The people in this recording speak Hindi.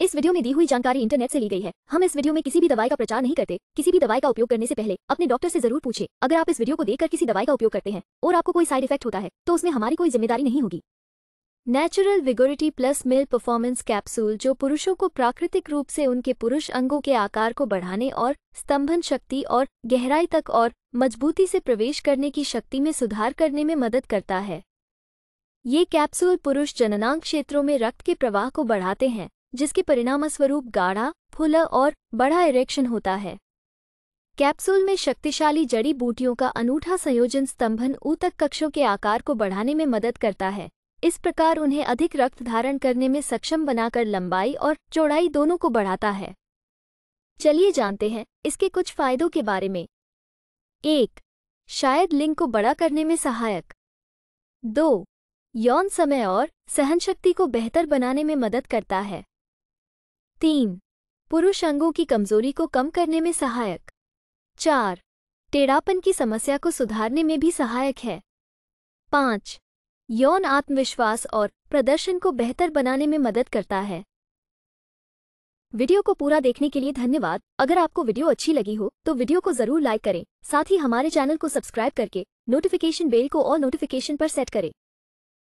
इस वीडियो में दी हुई जानकारी इंटरनेट से ली गई है हम इस वीडियो में किसी भी दवाई का प्रचार नहीं करते किसी भी दवाई का उपयोग करने से पहले अपने डॉक्टर से जरूर पूछे अगर आप इस वीडियो को देखकर किसी दवाई का उपयोग करते हैं और आपको कोई साइड इफेक्ट होता है तो उसमें हमारी कोई जिम्मेदारी नहीं होगी नेचुरल विगोरिटी प्लस मिल परफॉर्मेंस कैप्सूल जो पुरुषों को प्राकृतिक रूप से उनके पुरुष अंगों के आकार को बढ़ाने और स्तंभन शक्ति और गहराई तक और मजबूती से प्रवेश करने की शक्ति में सुधार करने में मदद करता है ये कैप्सूल पुरुष जननांग क्षेत्रों में रक्त के प्रवाह को बढ़ाते हैं जिसके परिणामस्वरूप गाढ़ा फुला और बड़ा इरेक्शन होता है कैप्सूल में शक्तिशाली जड़ी बूटियों का अनूठा संयोजन स्तंभन ऊतक कक्षों के आकार को बढ़ाने में मदद करता है इस प्रकार उन्हें अधिक रक्त धारण करने में सक्षम बनाकर लंबाई और चौड़ाई दोनों को बढ़ाता है चलिए जानते हैं इसके कुछ फायदों के बारे में एक शायद लिंग को बड़ा करने में सहायक दो यौन समय और सहनशक्ति को बेहतर बनाने में मदद करता है तीन पुरुष अंगों की कमजोरी को कम करने में सहायक चार टेढ़ापन की समस्या को सुधारने में भी सहायक है पाँच यौन आत्मविश्वास और प्रदर्शन को बेहतर बनाने में मदद करता है वीडियो को पूरा देखने के लिए धन्यवाद अगर आपको वीडियो अच्छी लगी हो तो वीडियो को जरूर लाइक करें साथ ही हमारे चैनल को सब्सक्राइब करके नोटिफिकेशन बेल को और नोटिफिकेशन पर सेट करें